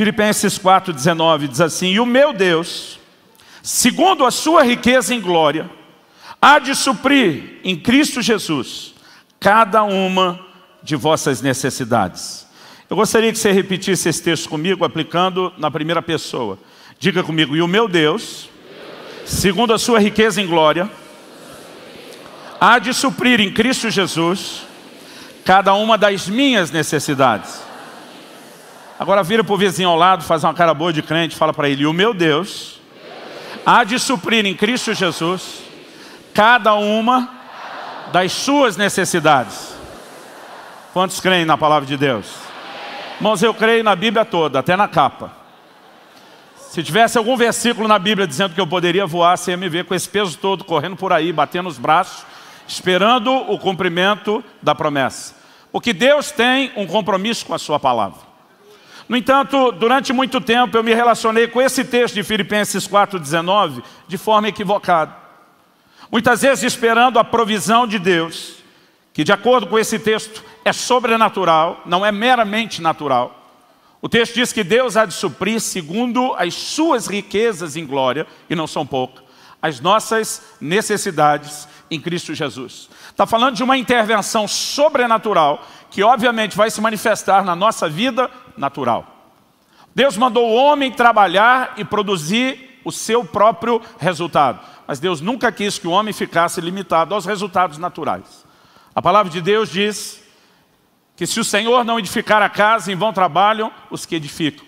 Filipenses 4,19 diz assim: E o meu Deus, segundo a sua riqueza em glória, há de suprir em Cristo Jesus cada uma de vossas necessidades. Eu gostaria que você repetisse esse texto comigo, aplicando na primeira pessoa. Diga comigo, e o meu Deus, segundo a sua riqueza em glória, há de suprir em Cristo Jesus cada uma das minhas necessidades. Agora vira para o vizinho ao lado, faz uma cara boa de crente, fala para ele: O meu Deus há de suprir em Cristo Jesus cada uma das suas necessidades. Quantos creem na palavra de Deus? Irmãos, eu creio na Bíblia toda, até na capa. Se tivesse algum versículo na Bíblia dizendo que eu poderia voar, você ia me ver com esse peso todo correndo por aí, batendo os braços, esperando o cumprimento da promessa. Porque Deus tem um compromisso com a sua palavra. No entanto, durante muito tempo eu me relacionei com esse texto de Filipenses 4,19 de forma equivocada. Muitas vezes esperando a provisão de Deus, que de acordo com esse texto é sobrenatural, não é meramente natural. O texto diz que Deus há de suprir segundo as suas riquezas em glória, e não são poucas, as nossas necessidades em Cristo Jesus. Está falando de uma intervenção sobrenatural que obviamente vai se manifestar na nossa vida natural. Deus mandou o homem trabalhar e produzir o seu próprio resultado. Mas Deus nunca quis que o homem ficasse limitado aos resultados naturais. A palavra de Deus diz que se o Senhor não edificar a casa, em vão trabalham os que edificam.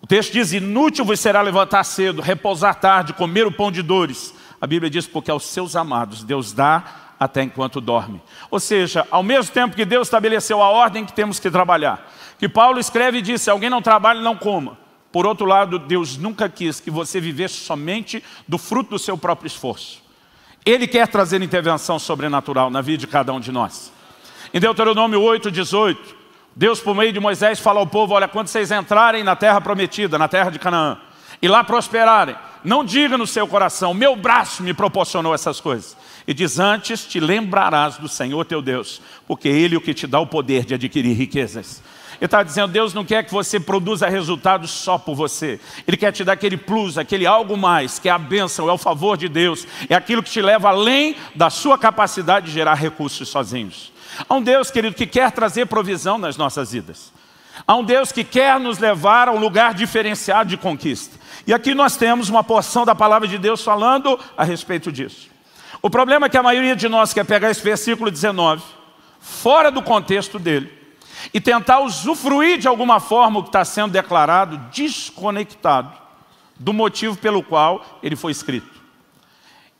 O texto diz, inútil vos será levantar cedo, repousar tarde, comer o pão de dores. A Bíblia diz, porque aos seus amados Deus dá até enquanto dorme. Ou seja, ao mesmo tempo que Deus estabeleceu a ordem que temos que trabalhar, que Paulo escreve e diz, se alguém não trabalha, não coma. Por outro lado, Deus nunca quis que você vivesse somente do fruto do seu próprio esforço. Ele quer trazer intervenção sobrenatural na vida de cada um de nós. Em Deuteronômio 8, 18, Deus por meio de Moisés fala ao povo, olha, quando vocês entrarem na terra prometida, na terra de Canaã, e lá prosperarem, não diga no seu coração, meu braço me proporcionou essas coisas. E diz: Antes te lembrarás do Senhor teu Deus, porque Ele é o que te dá o poder de adquirir riquezas. Ele está dizendo, Deus não quer que você produza resultados só por você. Ele quer te dar aquele plus, aquele algo mais, que é a bênção, é o favor de Deus. É aquilo que te leva além da sua capacidade de gerar recursos sozinhos. Há um Deus, querido, que quer trazer provisão nas nossas vidas. Há um Deus que quer nos levar a um lugar diferenciado de conquista. E aqui nós temos uma porção da palavra de Deus falando a respeito disso. O problema é que a maioria de nós quer pegar esse versículo 19, fora do contexto dele, e tentar usufruir de alguma forma o que está sendo declarado, desconectado do motivo pelo qual ele foi escrito.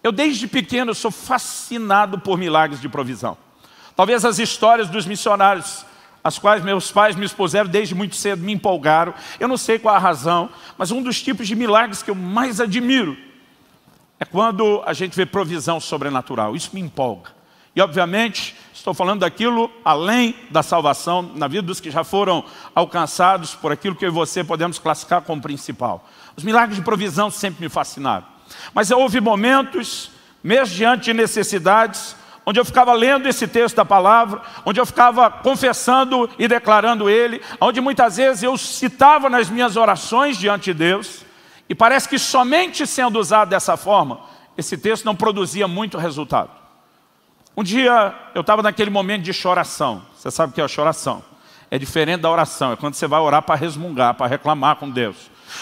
Eu desde pequeno sou fascinado por milagres de provisão. Talvez as histórias dos missionários as quais meus pais me expuseram desde muito cedo, me empolgaram. Eu não sei qual a razão, mas um dos tipos de milagres que eu mais admiro é quando a gente vê provisão sobrenatural. Isso me empolga. E obviamente, estou falando daquilo além da salvação na vida dos que já foram alcançados por aquilo que eu e você podemos classificar como principal. Os milagres de provisão sempre me fascinaram. Mas houve momentos, mesmo diante de necessidades, onde eu ficava lendo esse texto da palavra, onde eu ficava confessando e declarando ele, onde muitas vezes eu citava nas minhas orações diante de Deus, e parece que somente sendo usado dessa forma, esse texto não produzia muito resultado. Um dia eu estava naquele momento de choração. Você sabe o que é a choração? É diferente da oração, é quando você vai orar para resmungar, para reclamar com Deus.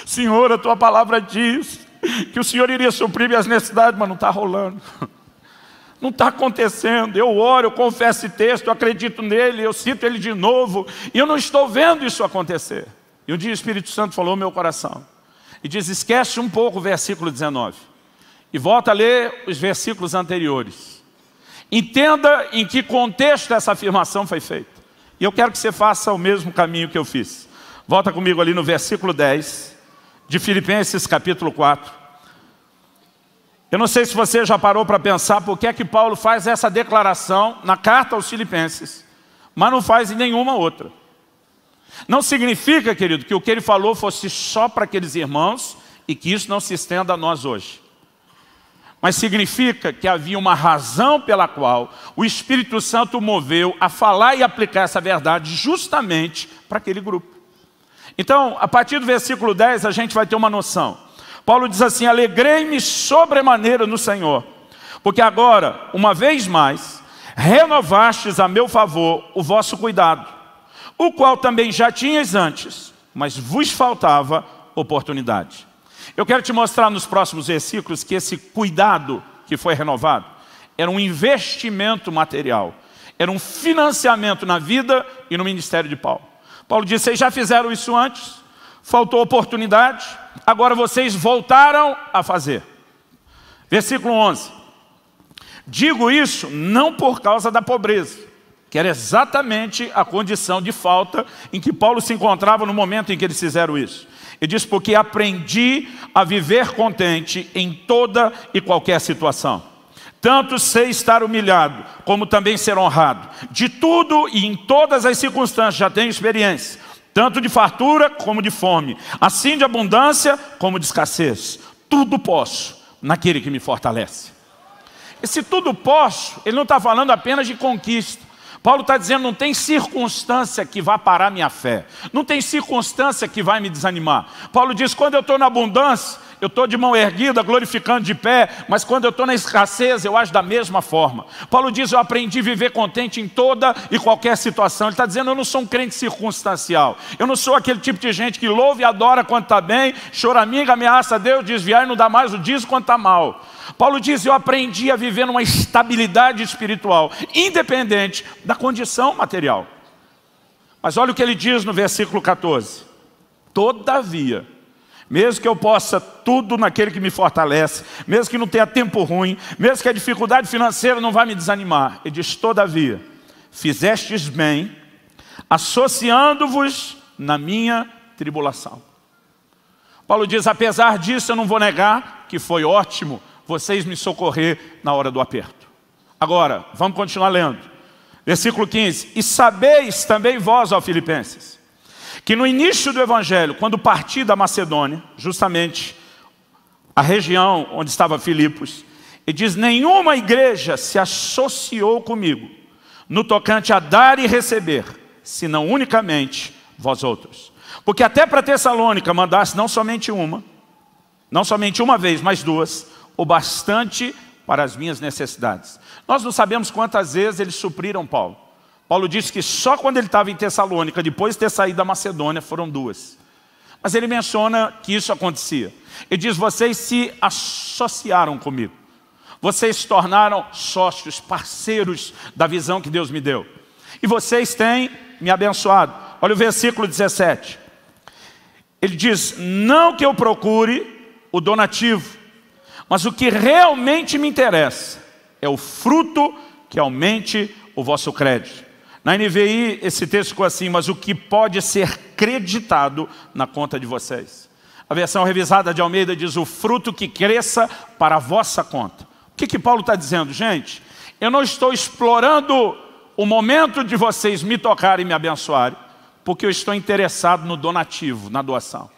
Senhor, a tua palavra diz que o Senhor iria suprir minhas necessidades, mas não está rolando. Não está acontecendo. Eu oro, eu confesso esse texto, eu acredito nele, eu cito ele de novo, e eu não estou vendo isso acontecer. E um dia o Espírito Santo falou ao meu coração: e diz, esquece um pouco o versículo 19 e volta a ler os versículos anteriores. Entenda em que contexto essa afirmação foi feita. E eu quero que você faça o mesmo caminho que eu fiz. Volta comigo ali no versículo 10 de Filipenses capítulo 4. Eu não sei se você já parou para pensar por que é que Paulo faz essa declaração na carta aos filipenses, mas não faz em nenhuma outra. Não significa, querido, que o que ele falou fosse só para aqueles irmãos e que isso não se estenda a nós hoje. Mas significa que havia uma razão pela qual o Espírito Santo moveu a falar e aplicar essa verdade justamente para aquele grupo. Então, a partir do versículo 10, a gente vai ter uma noção. Paulo diz assim, alegrei-me sobremaneira no Senhor, porque agora, uma vez mais, renovastes a meu favor o vosso cuidado o qual também já tinhas antes, mas vos faltava oportunidade. Eu quero te mostrar nos próximos versículos que esse cuidado que foi renovado era um investimento material, era um financiamento na vida e no ministério de Paulo. Paulo disse, vocês já fizeram isso antes, faltou oportunidade, agora vocês voltaram a fazer. Versículo 11. Digo isso não por causa da pobreza, que era exatamente a condição de falta em que Paulo se encontrava no momento em que eles fizeram isso. Ele diz, porque aprendi a viver contente em toda e qualquer situação. Tanto sei estar humilhado, como também ser honrado. De tudo e em todas as circunstâncias já tenho experiência, tanto de fartura como de fome, assim de abundância como de escassez. Tudo posso naquele que me fortalece. Esse tudo posso, ele não está falando apenas de conquista. Paulo está dizendo: não tem circunstância que vá parar minha fé, não tem circunstância que vai me desanimar. Paulo diz: quando eu estou na abundância, eu estou de mão erguida, glorificando de pé, mas quando eu estou na escassez, eu acho da mesma forma. Paulo diz: eu aprendi a viver contente em toda e qualquer situação. Ele está dizendo: eu não sou um crente circunstancial, eu não sou aquele tipo de gente que louva e adora quando está bem, chora amiga, ameaça Deus, desviar e não dá mais o dízimo quando está mal. Paulo diz: Eu aprendi a viver numa estabilidade espiritual, independente da condição material. Mas olha o que ele diz no versículo 14: Todavia, mesmo que eu possa tudo naquele que me fortalece, mesmo que não tenha tempo ruim, mesmo que a dificuldade financeira não vá me desanimar, ele diz: Todavia, fizestes bem, associando-vos na minha tribulação. Paulo diz: Apesar disso, eu não vou negar que foi ótimo vocês me socorrer na hora do aperto. Agora, vamos continuar lendo. Versículo 15. E sabeis também vós, ó filipenses, que no início do Evangelho, quando parti da Macedônia, justamente a região onde estava Filipos, e diz, nenhuma igreja se associou comigo no tocante a dar e receber, senão unicamente vós outros. Porque até para Tessalônica mandasse não somente uma, não somente uma vez, mas duas, o bastante para as minhas necessidades. Nós não sabemos quantas vezes eles supriram Paulo. Paulo disse que só quando ele estava em Tessalônica, depois de ter saído da Macedônia, foram duas. Mas ele menciona que isso acontecia. Ele diz, vocês se associaram comigo. Vocês se tornaram sócios, parceiros da visão que Deus me deu. E vocês têm me abençoado. Olha o versículo 17. Ele diz, não que eu procure o donativo, mas o que realmente me interessa é o fruto que aumente o vosso crédito. Na NVI, esse texto ficou assim, mas o que pode ser creditado na conta de vocês. A versão revisada de Almeida diz, o fruto que cresça para a vossa conta. O que, que Paulo está dizendo? Gente, eu não estou explorando o momento de vocês me tocarem e me abençoarem, porque eu estou interessado no donativo, na doação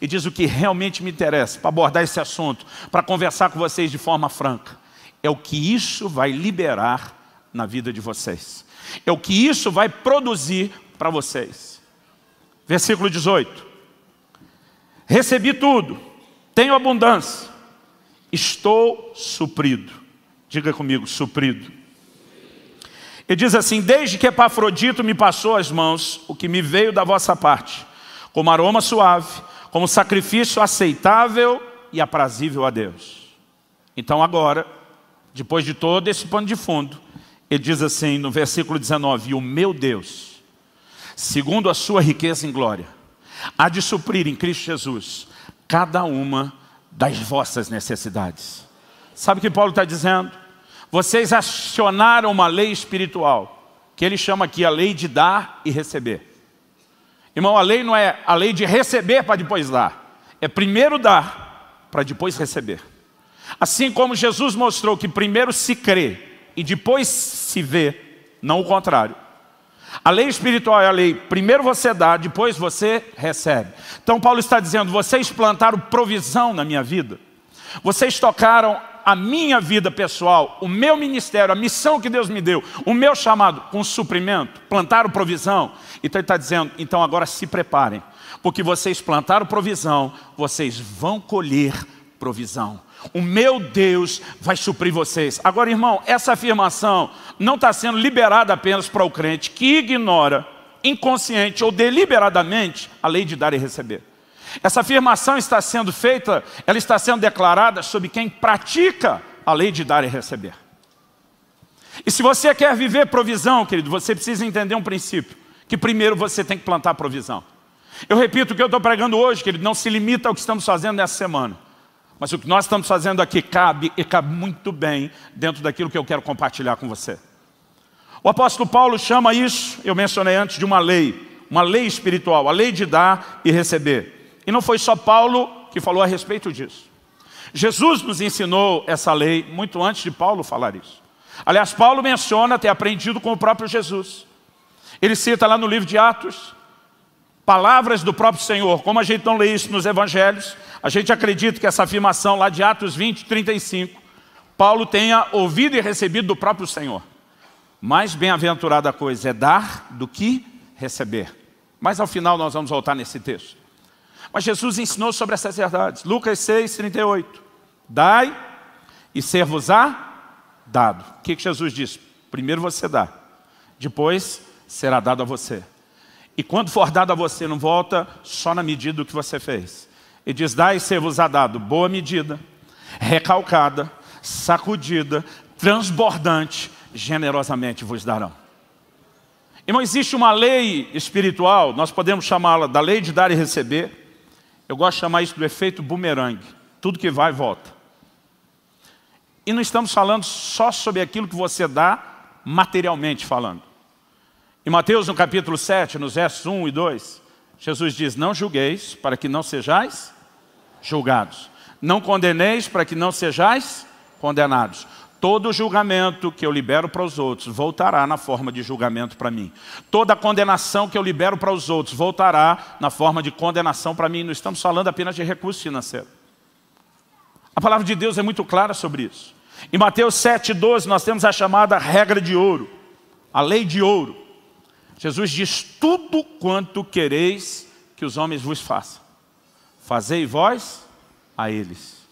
e diz o que realmente me interessa para abordar esse assunto, para conversar com vocês de forma franca. É o que isso vai liberar na vida de vocês. É o que isso vai produzir para vocês. Versículo 18. Recebi tudo, tenho abundância, estou suprido. Diga comigo, suprido. Ele diz assim, desde que Epafrodito me passou as mãos, o que me veio da vossa parte, como aroma suave, como sacrifício aceitável e aprazível a Deus. Então agora, depois de todo esse pano de fundo, ele diz assim no versículo 19, o meu Deus, segundo a sua riqueza em glória, há de suprir em Cristo Jesus cada uma das vossas necessidades. Sabe o que Paulo está dizendo? Vocês acionaram uma lei espiritual, que ele chama aqui a lei de dar e receber. Irmão, a lei não é a lei de receber para depois dar. É primeiro dar para depois receber. Assim como Jesus mostrou que primeiro se crê e depois se vê, não o contrário. A lei espiritual é a lei, primeiro você dá, depois você recebe. Então Paulo está dizendo, vocês plantaram provisão na minha vida. Vocês tocaram a minha vida pessoal, o meu ministério, a missão que Deus me deu, o meu chamado com suprimento, plantaram provisão. Então ele está dizendo, então agora se preparem, porque vocês plantaram provisão, vocês vão colher provisão. O meu Deus vai suprir vocês. Agora, irmão, essa afirmação não está sendo liberada apenas para o crente que ignora, inconsciente ou deliberadamente, a lei de dar e receber. Essa afirmação está sendo feita, ela está sendo declarada sobre quem pratica a lei de dar e receber. E se você quer viver provisão, querido, você precisa entender um princípio, que primeiro você tem que plantar provisão. Eu repito o que eu estou pregando hoje, querido, não se limita ao que estamos fazendo nessa semana. Mas o que nós estamos fazendo aqui cabe e cabe muito bem dentro daquilo que eu quero compartilhar com você. O apóstolo Paulo chama isso, eu mencionei antes, de uma lei, uma lei espiritual, a lei de dar e receber. E não foi só Paulo que falou a respeito disso. Jesus nos ensinou essa lei muito antes de Paulo falar isso. Aliás, Paulo menciona ter aprendido com o próprio Jesus. Ele cita lá no livro de Atos, palavras do próprio Senhor. Como a gente não lê isso nos evangelhos, a gente acredita que essa afirmação lá de Atos 20, 35, Paulo tenha ouvido e recebido do próprio Senhor. Mais bem-aventurada coisa é dar do que receber. Mas ao final nós vamos voltar nesse texto. Mas Jesus ensinou sobre essas verdades. Lucas 6, 38. Dai e ser-vos-á dado. O que, Jesus disse? Primeiro você dá, depois será dado a você. E quando for dado a você, não volta só na medida do que você fez. Ele diz, dai e ser-vos-á dado. Boa medida, recalcada, sacudida, transbordante, generosamente vos darão. Irmão, existe uma lei espiritual, nós podemos chamá-la da lei de dar e receber, eu gosto de chamar isso do efeito bumerangue. Tudo que vai, volta. E não estamos falando só sobre aquilo que você dá materialmente falando. Em Mateus, no capítulo 7, nos versos 1 e 2, Jesus diz, não julgueis para que não sejais julgados. Não condeneis para que não sejais condenados. Todo julgamento que eu libero para os outros voltará na forma de julgamento para mim. Toda condenação que eu libero para os outros voltará na forma de condenação para mim. Não estamos falando apenas de recurso financeiro. A palavra de Deus é muito clara sobre isso. Em Mateus 7,12 nós temos a chamada regra de ouro, a lei de ouro. Jesus diz, tudo quanto quereis que os homens vos façam, fazei vós a eles.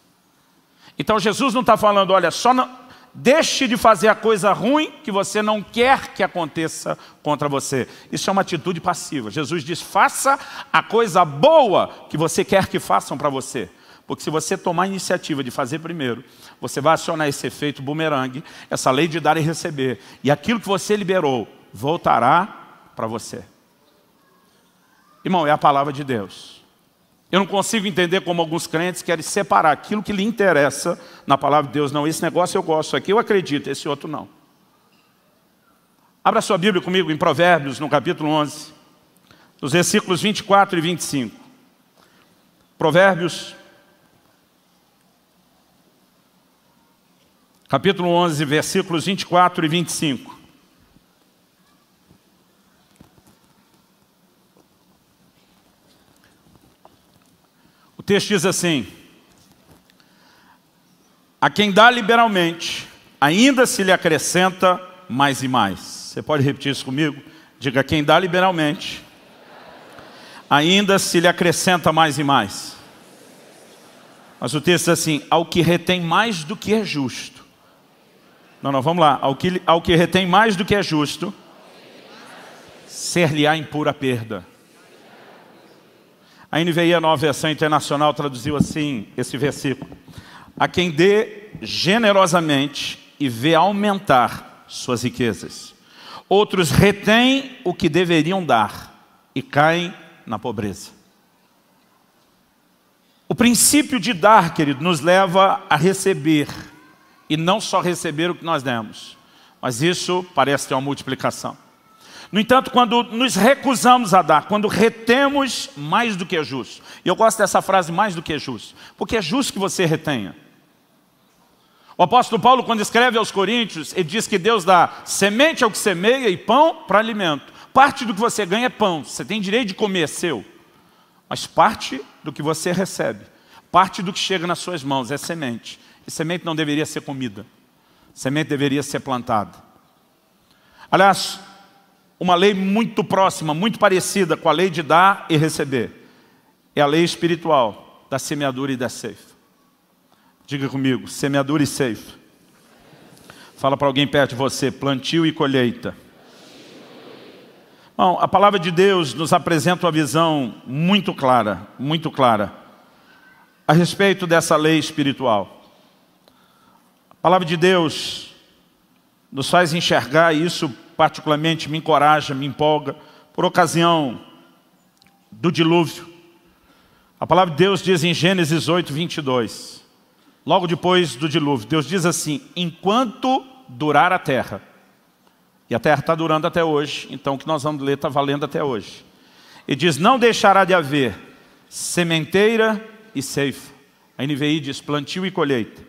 Então Jesus não está falando, olha, só não Deixe de fazer a coisa ruim que você não quer que aconteça contra você. Isso é uma atitude passiva. Jesus diz: faça a coisa boa que você quer que façam para você. Porque se você tomar a iniciativa de fazer primeiro, você vai acionar esse efeito bumerangue, essa lei de dar e receber. E aquilo que você liberou voltará para você. Irmão, é a palavra de Deus. Eu não consigo entender como alguns crentes querem separar aquilo que lhe interessa na palavra de Deus. Não, esse negócio eu gosto, aqui eu acredito, esse outro não. Abra sua Bíblia comigo em Provérbios, no capítulo 11, nos versículos 24 e 25. Provérbios, capítulo 11, versículos 24 e 25. texto diz assim: A quem dá liberalmente, ainda se lhe acrescenta mais e mais. Você pode repetir isso comigo? Diga: quem dá liberalmente, ainda se lhe acrescenta mais e mais. Mas o texto diz assim: ao que retém mais do que é justo. Não, não, vamos lá. Ao que, ao que retém mais do que é justo, ser-lhe-á impura perda. A NVI, a é nova versão é internacional, traduziu assim esse versículo: A quem dê generosamente e vê aumentar suas riquezas. Outros retêm o que deveriam dar e caem na pobreza. O princípio de dar, querido, nos leva a receber, e não só receber o que nós demos, mas isso parece ter uma multiplicação. No entanto, quando nos recusamos a dar, quando retemos mais do que é justo, e eu gosto dessa frase mais do que é justo, porque é justo que você retenha. O apóstolo Paulo, quando escreve aos Coríntios, ele diz que Deus dá semente ao que semeia e pão para alimento. Parte do que você ganha é pão, você tem direito de comer, é seu. Mas parte do que você recebe, parte do que chega nas suas mãos é semente. E semente não deveria ser comida, semente deveria ser plantada. Aliás, uma lei muito próxima, muito parecida com a lei de dar e receber. É a lei espiritual da semeadura e da ceifa. Diga comigo, semeadura e ceifa. Fala para alguém perto de você, plantio e colheita. Bom, a palavra de Deus nos apresenta uma visão muito clara, muito clara, a respeito dessa lei espiritual. A palavra de Deus nos faz enxergar isso particularmente me encoraja, me empolga, por ocasião do dilúvio. A palavra de Deus diz em Gênesis 8, 22, logo depois do dilúvio, Deus diz assim, enquanto durar a terra, e a terra está durando até hoje, então o que nós vamos ler está valendo até hoje. E diz, não deixará de haver sementeira e ceifa. A NVI diz plantio e colheita.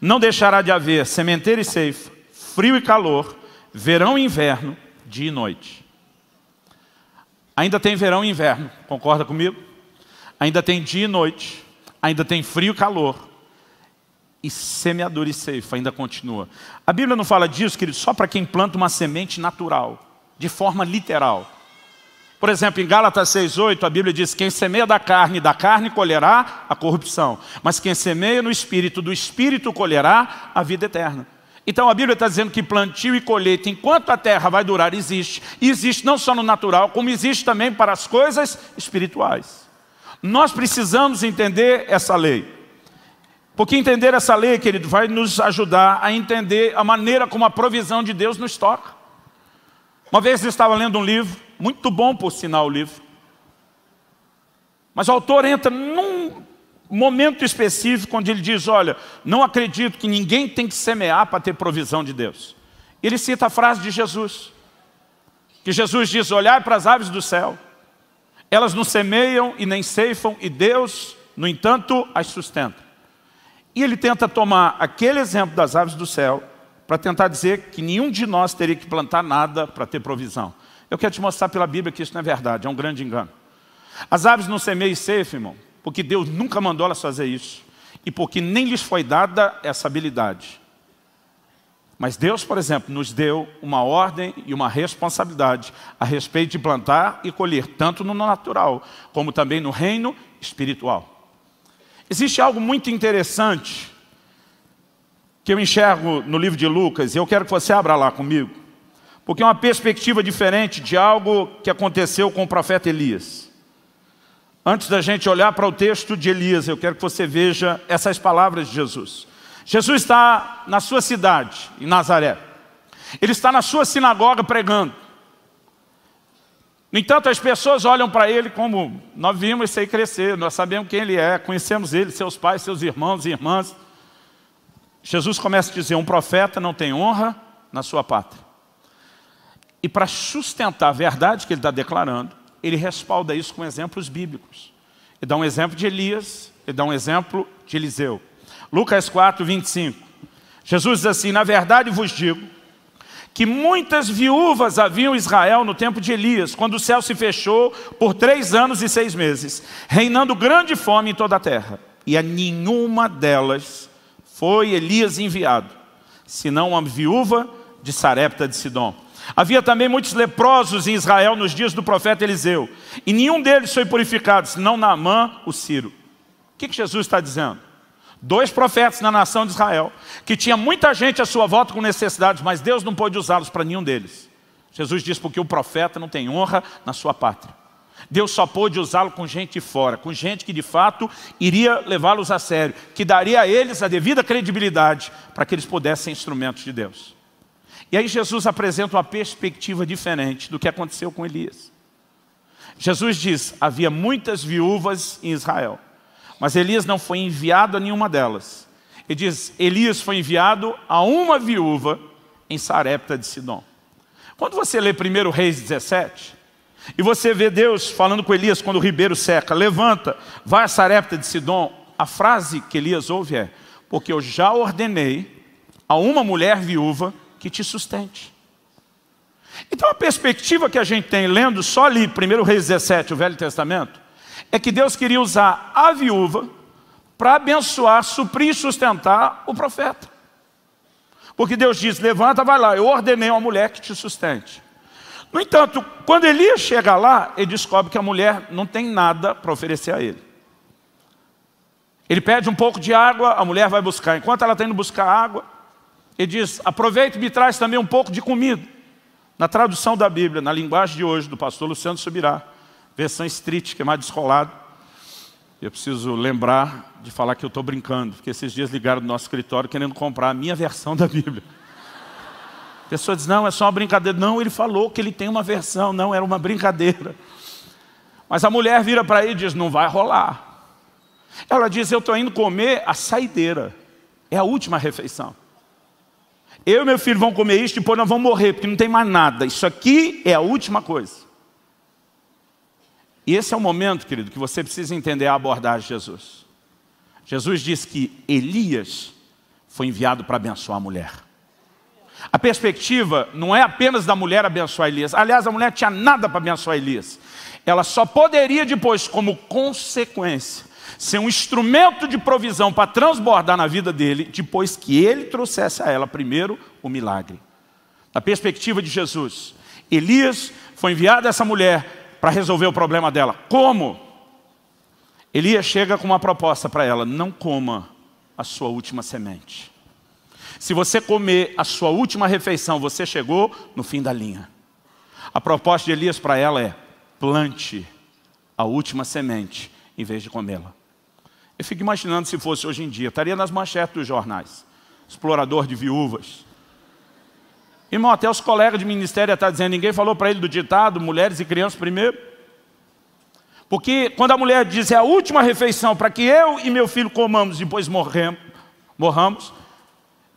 Não deixará de haver sementeira e ceifa, frio e calor, verão e inverno, dia e noite. Ainda tem verão e inverno, concorda comigo? Ainda tem dia e noite, ainda tem frio e calor, e semeador e ceifa ainda continua. A Bíblia não fala disso, querido, só para quem planta uma semente natural, de forma literal. Por exemplo, em Gálatas 6,8, a Bíblia diz, quem semeia da carne, da carne colherá a corrupção. Mas quem semeia no Espírito, do Espírito colherá a vida eterna. Então a Bíblia está dizendo que plantio e colheita, enquanto a terra vai durar, existe. E existe não só no natural, como existe também para as coisas espirituais. Nós precisamos entender essa lei. Porque entender essa lei, querido, vai nos ajudar a entender a maneira como a provisão de Deus nos toca. Uma vez eu estava lendo um livro, muito bom por sinal o livro, mas o autor entra num momento específico onde ele diz, olha, não acredito que ninguém tem que semear para ter provisão de Deus. Ele cita a frase de Jesus, que Jesus diz, olhai para as aves do céu, elas não semeiam e nem ceifam, e Deus, no entanto, as sustenta. E ele tenta tomar aquele exemplo das aves do céu para tentar dizer que nenhum de nós teria que plantar nada para ter provisão. Eu quero te mostrar pela Bíblia que isso não é verdade, é um grande engano. As aves não semeiam e ceifam, irmão, porque Deus nunca mandou elas fazer isso e porque nem lhes foi dada essa habilidade. Mas Deus, por exemplo, nos deu uma ordem e uma responsabilidade a respeito de plantar e colher, tanto no natural, como também no reino espiritual. Existe algo muito interessante que eu enxergo no livro de Lucas, e eu quero que você abra lá comigo, porque é uma perspectiva diferente de algo que aconteceu com o profeta Elias. Antes da gente olhar para o texto de Elias, eu quero que você veja essas palavras de Jesus. Jesus está na sua cidade, em Nazaré. Ele está na sua sinagoga pregando. No entanto, as pessoas olham para ele como nós vimos isso aí crescer, nós sabemos quem ele é, conhecemos ele, seus pais, seus irmãos e irmãs. Jesus começa a dizer, um profeta não tem honra na sua pátria. E para sustentar a verdade que ele está declarando, ele respalda isso com exemplos bíblicos. Ele dá um exemplo de Elias, ele dá um exemplo de Eliseu. Lucas 4, 25. Jesus diz assim, na verdade vos digo, que muitas viúvas haviam em Israel no tempo de Elias, quando o céu se fechou por três anos e seis meses, reinando grande fome em toda a terra. E a nenhuma delas foi Elias enviado, senão a viúva de Sarepta de Sidom. Havia também muitos leprosos em Israel nos dias do profeta Eliseu. E nenhum deles foi purificado, senão Naamã, o Ciro. O que, Jesus está dizendo? Dois profetas na nação de Israel, que tinha muita gente à sua volta com necessidades, mas Deus não pôde usá-los para nenhum deles. Jesus diz porque o profeta não tem honra na sua pátria. Deus só pôde usá-lo com gente de fora, com gente que de fato iria levá-los a sério, que daria a eles a devida credibilidade para que eles pudessem ser instrumentos de Deus. E aí Jesus apresenta uma perspectiva diferente do que aconteceu com Elias. Jesus diz, havia muitas viúvas em Israel, mas Elias não foi enviado a nenhuma delas. Ele diz, Elias foi enviado a uma viúva em Sarepta de Sidom. Quando você lê 1 Reis 17, e você vê Deus falando com Elias quando o ribeiro seca, levanta, vai a Sarepta de Sidom, a frase que Elias ouve é, porque eu já ordenei a uma mulher viúva que te sustente. Então a perspectiva que a gente tem lendo só ali, 1 Reis 17, o Velho Testamento, é que Deus queria usar a viúva para abençoar, suprir e sustentar o profeta. Porque Deus diz, levanta, vai lá, eu ordenei uma mulher que te sustente. No entanto, quando Elias chega lá, ele descobre que a mulher não tem nada para oferecer a ele. Ele pede um pouco de água, a mulher vai buscar. Enquanto ela está indo buscar água, ele diz, aproveita e me traz também um pouco de comida. Na tradução da Bíblia, na linguagem de hoje, do pastor Luciano Subirá, versão street, que é mais descolado. Eu preciso lembrar de falar que eu estou brincando, porque esses dias ligaram no nosso escritório querendo comprar a minha versão da Bíblia. A pessoa diz, não, é só uma brincadeira. Não, ele falou que ele tem uma versão, não, era uma brincadeira. Mas a mulher vira para ele e diz, não vai rolar. Ela diz, eu estou indo comer a saideira. É a última refeição. Eu e meu filho vão comer isto e depois nós vamos morrer, porque não tem mais nada. Isso aqui é a última coisa. E esse é o momento, querido, que você precisa entender a abordagem de Jesus. Jesus disse que Elias foi enviado para abençoar a mulher. A perspectiva não é apenas da mulher abençoar Elias. Aliás, a mulher tinha nada para abençoar Elias. Ela só poderia depois, como consequência, ser um instrumento de provisão para transbordar na vida dele, depois que ele trouxesse a ela primeiro o milagre. Da perspectiva de Jesus, Elias foi enviado a essa mulher para resolver o problema dela. Como? Elias chega com uma proposta para ela: não coma a sua última semente. Se você comer a sua última refeição, você chegou no fim da linha. A proposta de Elias para ela é: plante a última semente em vez de comê-la. Eu fico imaginando se fosse hoje em dia, estaria nas manchetes dos jornais. Explorador de viúvas. Irmão, até os colegas de ministério estão dizendo, ninguém falou para ele do ditado, mulheres e crianças primeiro. Porque quando a mulher diz, é a última refeição para que eu e meu filho comamos e depois morremos, morramos,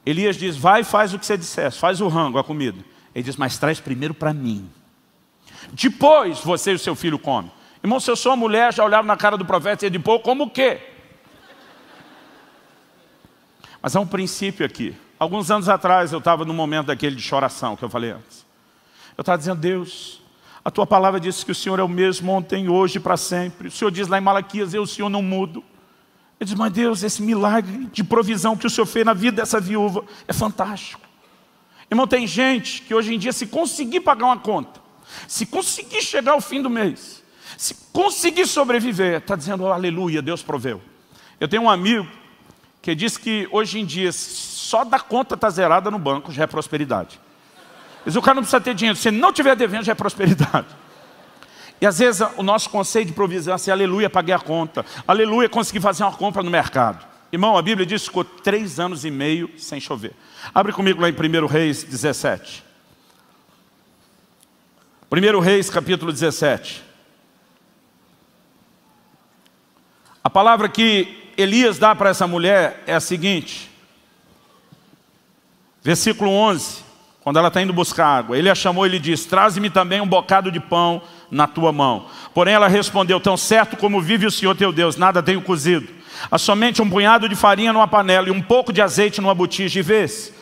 Elias diz, vai e faz o que você dissesse, faz o rango, a comida. Ele diz, mas traz primeiro para mim. Depois você e o seu filho comem. Irmão, se eu sou uma mulher, já olharam na cara do profeta e de pô, como o quê? Mas há um princípio aqui. Alguns anos atrás eu estava num momento daquele de choração que eu falei antes. Eu estava dizendo, Deus, a tua palavra disse que o Senhor é o mesmo ontem, hoje e para sempre. O Senhor diz lá em Malaquias, eu, o Senhor, não mudo. Eu disse, mas Deus, esse milagre de provisão que o Senhor fez na vida dessa viúva é fantástico. Irmão, tem gente que hoje em dia, se conseguir pagar uma conta, se conseguir chegar ao fim do mês, se conseguir sobreviver, está dizendo aleluia, Deus proveu. Eu tenho um amigo que diz que hoje em dia, só da conta está zerada no banco já é prosperidade. Mas o cara não precisa ter dinheiro, se não tiver devendo já é prosperidade. E às vezes o nosso conceito de provisão é assim, aleluia, paguei a conta, aleluia, consegui fazer uma compra no mercado. Irmão, a Bíblia diz que ficou três anos e meio sem chover. Abre comigo lá em 1 Reis 17. 1 Reis capítulo 17. A palavra que Elias dá para essa mulher é a seguinte, versículo 11, quando ela está indo buscar água, ele a chamou e lhe diz, traze-me também um bocado de pão na tua mão. Porém ela respondeu, tão certo como vive o Senhor teu Deus, nada tenho cozido, há somente um punhado de farinha numa panela e um pouco de azeite numa botija, e vês,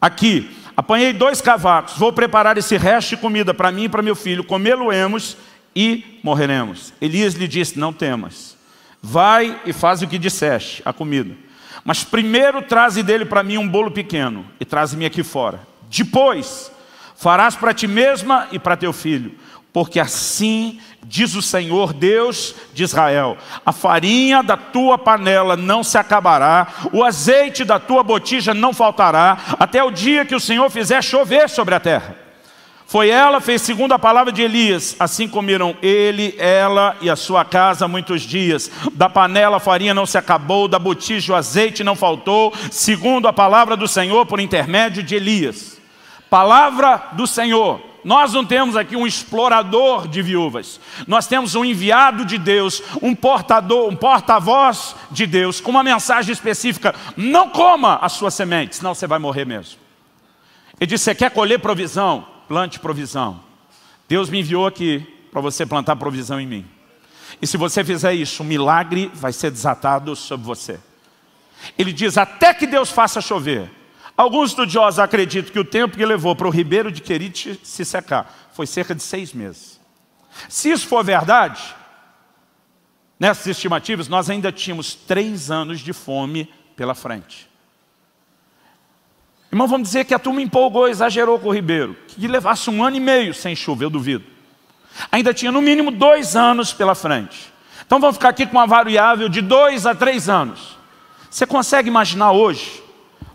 aqui, apanhei dois cavacos, vou preparar esse resto de comida para mim e para meu filho, comê-lo-emos e morreremos. Elias lhe disse, não temas Vai e faz o que disseste, a comida. Mas primeiro traze dele para mim um bolo pequeno e traze-me aqui fora. Depois farás para ti mesma e para teu filho, porque assim diz o Senhor Deus de Israel: a farinha da tua panela não se acabará, o azeite da tua botija não faltará, até o dia que o Senhor fizer chover sobre a terra. Foi ela, fez segundo a palavra de Elias. Assim comeram ele, ela e a sua casa muitos dias. Da panela a farinha não se acabou, da botija o azeite não faltou, segundo a palavra do Senhor por intermédio de Elias. Palavra do Senhor. Nós não temos aqui um explorador de viúvas. Nós temos um enviado de Deus, um portador, um porta-voz de Deus, com uma mensagem específica. Não coma as suas sementes, senão você vai morrer mesmo. Ele disse, você quer colher provisão? plante provisão. Deus me enviou aqui para você plantar provisão em mim. E se você fizer isso, um milagre vai ser desatado sobre você. Ele diz, até que Deus faça chover. Alguns estudiosos acreditam que o tempo que levou para o ribeiro de Querite se secar foi cerca de seis meses. Se isso for verdade, nessas estimativas, nós ainda tínhamos três anos de fome pela frente. Irmão, vamos dizer que a turma empolgou, exagerou com o Ribeiro, que levasse um ano e meio sem chuva, eu duvido. Ainda tinha no mínimo dois anos pela frente. Então vamos ficar aqui com uma variável de dois a três anos. Você consegue imaginar hoje,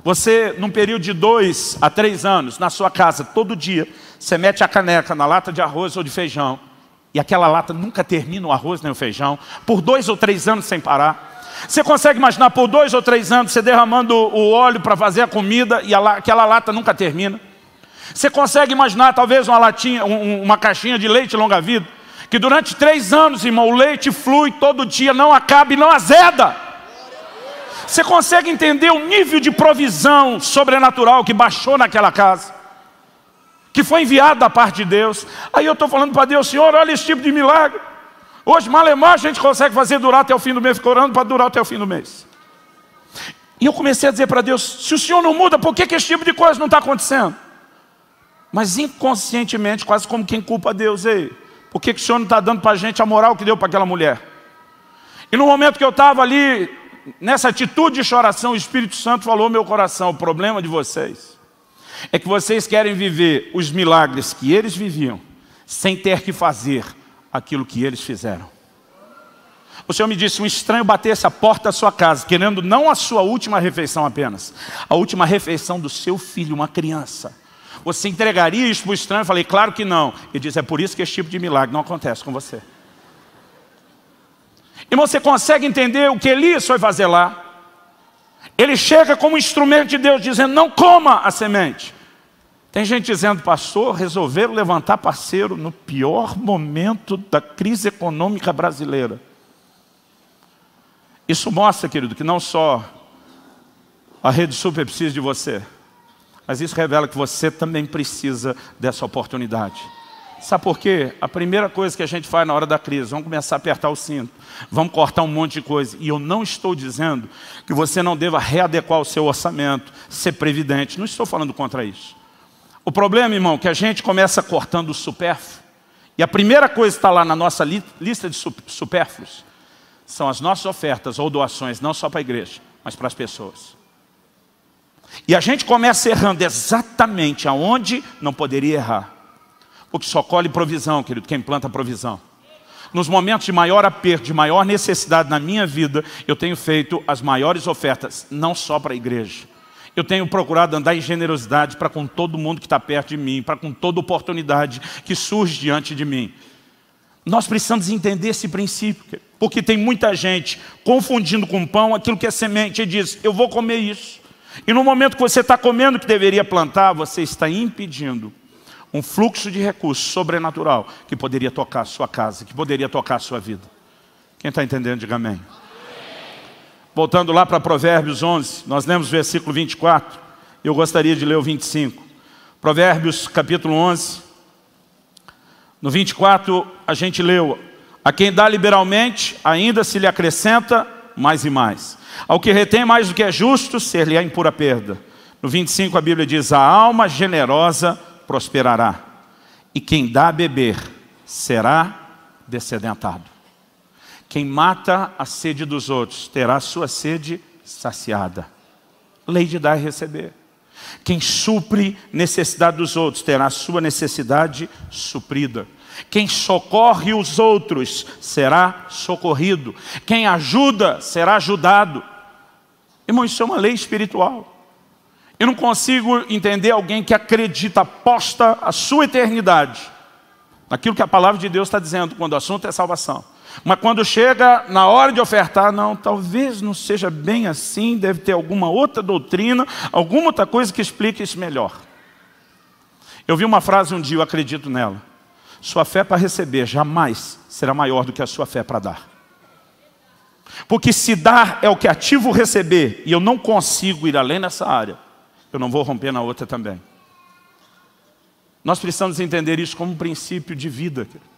você num período de dois a três anos, na sua casa, todo dia, você mete a caneca na lata de arroz ou de feijão, e aquela lata nunca termina o arroz nem o feijão, por dois ou três anos sem parar. Você consegue imaginar por dois ou três anos você derramando o óleo para fazer a comida e aquela lata nunca termina? Você consegue imaginar talvez uma latinha, uma caixinha de leite longa-vida? Que durante três anos, irmão, o leite flui todo dia, não acaba e não azeda. Você consegue entender o nível de provisão sobrenatural que baixou naquela casa? Que foi enviado da parte de Deus. Aí eu estou falando para Deus, Senhor, olha esse tipo de milagre. Hoje, malemar, a gente consegue fazer durar até o fim do mês, ficou orando para durar até o fim do mês. E eu comecei a dizer para Deus: se o Senhor não muda, por que, que esse tipo de coisa não está acontecendo? Mas inconscientemente, quase como quem culpa Deus, ei, por que, que o Senhor não está dando para a gente a moral que deu para aquela mulher? E no momento que eu estava ali, nessa atitude de choração, o Espírito Santo falou meu coração: o problema de vocês é que vocês querem viver os milagres que eles viviam, sem ter que fazer aquilo que eles fizeram. O Senhor me disse: um estranho batesse a porta da sua casa, querendo não a sua última refeição apenas, a última refeição do seu filho, uma criança. Você entregaria isso para o estranho? Eu falei: claro que não. Ele diz: é por isso que esse tipo de milagre não acontece com você. E você consegue entender o que Elias foi fazer lá? Ele chega como instrumento de Deus, dizendo: não coma a semente. Tem gente dizendo, pastor, resolveram levantar parceiro no pior momento da crise econômica brasileira. Isso mostra, querido, que não só a rede super precisa de você, mas isso revela que você também precisa dessa oportunidade. Sabe por quê? A primeira coisa que a gente faz na hora da crise, vamos começar a apertar o cinto, vamos cortar um monte de coisa. E eu não estou dizendo que você não deva readequar o seu orçamento, ser previdente. Não estou falando contra isso. O problema, irmão, é que a gente começa cortando o supérfluo. E a primeira coisa que está lá na nossa li lista de supérfluos são as nossas ofertas ou doações, não só para a igreja, mas para as pessoas. E a gente começa errando exatamente aonde não poderia errar. Porque só colhe provisão, querido, quem planta provisão. Nos momentos de maior aperto, de maior necessidade na minha vida, eu tenho feito as maiores ofertas, não só para a igreja, eu tenho procurado andar em generosidade para com todo mundo que está perto de mim, para com toda oportunidade que surge diante de mim. Nós precisamos entender esse princípio, porque tem muita gente confundindo com pão aquilo que é semente e diz, eu vou comer isso. E no momento que você está comendo o que deveria plantar, você está impedindo um fluxo de recursos sobrenatural que poderia tocar a sua casa, que poderia tocar a sua vida. Quem está entendendo, diga amém. Voltando lá para Provérbios 11, nós lemos o versículo 24, eu gostaria de ler o 25. Provérbios capítulo 11, no 24 a gente leu, a quem dá liberalmente, ainda se lhe acrescenta mais e mais. Ao que retém mais do que é justo, ser-lhe-á impura perda. No 25 a Bíblia diz, a alma generosa prosperará, e quem dá a beber será descedentado. Quem mata a sede dos outros terá sua sede saciada. Lei de dar e receber. Quem supre necessidade dos outros terá sua necessidade suprida. Quem socorre os outros será socorrido. Quem ajuda será ajudado. Irmão, isso é uma lei espiritual. Eu não consigo entender alguém que acredita, aposta a sua eternidade naquilo que a palavra de Deus está dizendo quando o assunto é salvação. Mas quando chega na hora de ofertar, não, talvez não seja bem assim, deve ter alguma outra doutrina, alguma outra coisa que explique isso melhor. Eu vi uma frase um dia, eu acredito nela. Sua fé para receber jamais será maior do que a sua fé para dar. Porque se dar é o que ativo receber, e eu não consigo ir além nessa área, eu não vou romper na outra também. Nós precisamos entender isso como um princípio de vida. Querido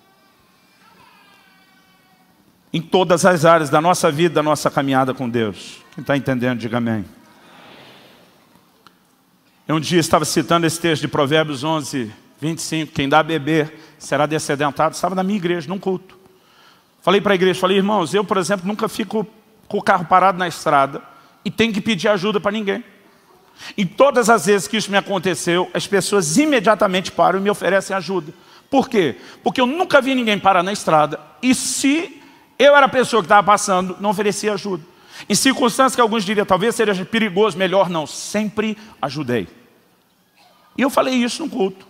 em todas as áreas da nossa vida, da nossa caminhada com Deus. Quem está entendendo, diga amém. Eu um dia estava citando esse texto de Provérbios 11, 25. Quem dá a beber será descedentado. Estava na minha igreja, num culto. Falei para a igreja, falei, irmãos, eu, por exemplo, nunca fico com o carro parado na estrada e tenho que pedir ajuda para ninguém. E todas as vezes que isso me aconteceu, as pessoas imediatamente param e me oferecem ajuda. Por quê? Porque eu nunca vi ninguém parar na estrada. E se eu era a pessoa que estava passando, não oferecia ajuda. Em circunstâncias que alguns diriam, talvez seja perigoso, melhor não. Sempre ajudei. E eu falei isso no culto.